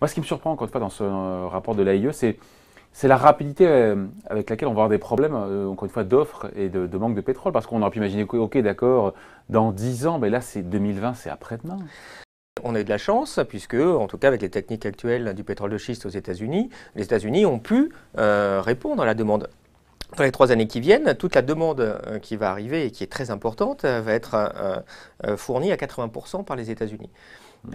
Moi, ce qui me surprend encore une fois dans ce rapport de l'AIE, c'est la rapidité euh, avec laquelle on va avoir des problèmes, euh, encore une fois, d'offres et de, manque de pétrole. Parce qu'on aurait pu imaginer, ok, d'accord, dans 10 ans, mais là, c'est 2020, c'est après-demain. On a eu de la chance, puisque, en tout cas, avec les techniques actuelles du pétrole de schiste aux États-Unis, les États-Unis ont pu euh, répondre à la demande. Dans les trois années qui viennent, toute la demande qui va arriver et qui est très importante va être fournie à 80% par les États-Unis.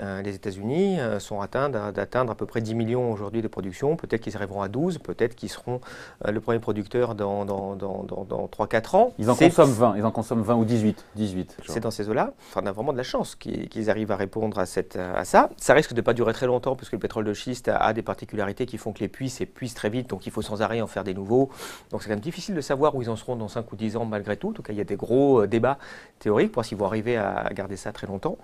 Euh, les États-Unis euh, sont atteints d'atteindre à peu près 10 millions aujourd'hui de production. Peut-être qu'ils arriveront à 12, peut-être qu'ils seront euh, le premier producteur dans, dans, 3-4 ans. Ils en consomment 20, ils en consomment 20 ou 18. 18 C'est dans ces eaux-là. on a vraiment de la chance qu'ils arrivent à répondre à, cette, à ça. Ça risque de ne pas durer très longtemps puisque le pétrole de schiste a, des particularités qui font que les puits s'épuisent très vite, donc il faut sans arrêt en faire des nouveaux. Donc c'est quand même difficile de savoir où ils en seront dans 5 ou 10 ans malgré tout. En tout cas, il y a des gros débats théoriques pour s'ils vont arriver à garder ça très longtemps.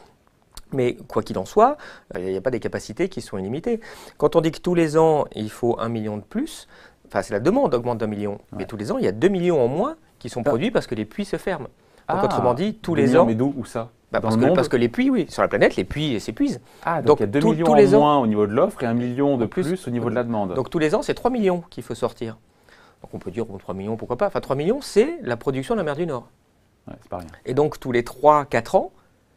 Mais quoi qu'il en soit, il n'y a pas des capacités qui sont illimitées. Quand on dit que tous les ans, il faut un million de plus, enfin c'est la demande augmente d'un million, mais tous les ans, il y a deux millions en moins qui sont ah. produits parce que les puits se ferment. Donc ah. autrement dit, tous les ans... Mais d'où ça bah, parce, que, parce, que, les puits, oui, sur la planète, les puits s'épuisent. Ah, donc, il y a deux millions en moins au niveau de l'offre et un million de plus, au niveau de la demande. Donc tous les ans, c'est trois millions qu'il faut sortir. Donc on peut dire, bon, 3 millions, pourquoi pas. Enfin, trois millions, c'est la production de la mer du Nord. pas rien. Et donc tous les trois quatre ans,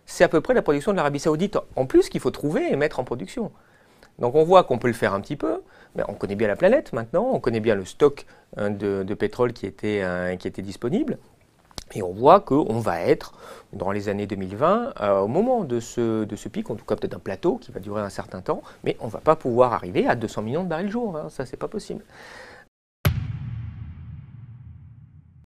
c'est à peu près la production de l'Arabie saoudite en plus qu'il faut trouver et mettre en production. Donc on voit qu'on peut le faire un petit peu, mais on connaît bien la planète maintenant, on connaît bien le stock hein, de, pétrole euh, qui était, disponible, et on voit qu'on va être, dans les années 2020, euh, au moment de ce, de ce pic, en tout cas peut-être un plateau qui va durer un certain temps, mais on ne va pas pouvoir arriver à 200 millions de barils le jour, hein. ça c'est pas possible.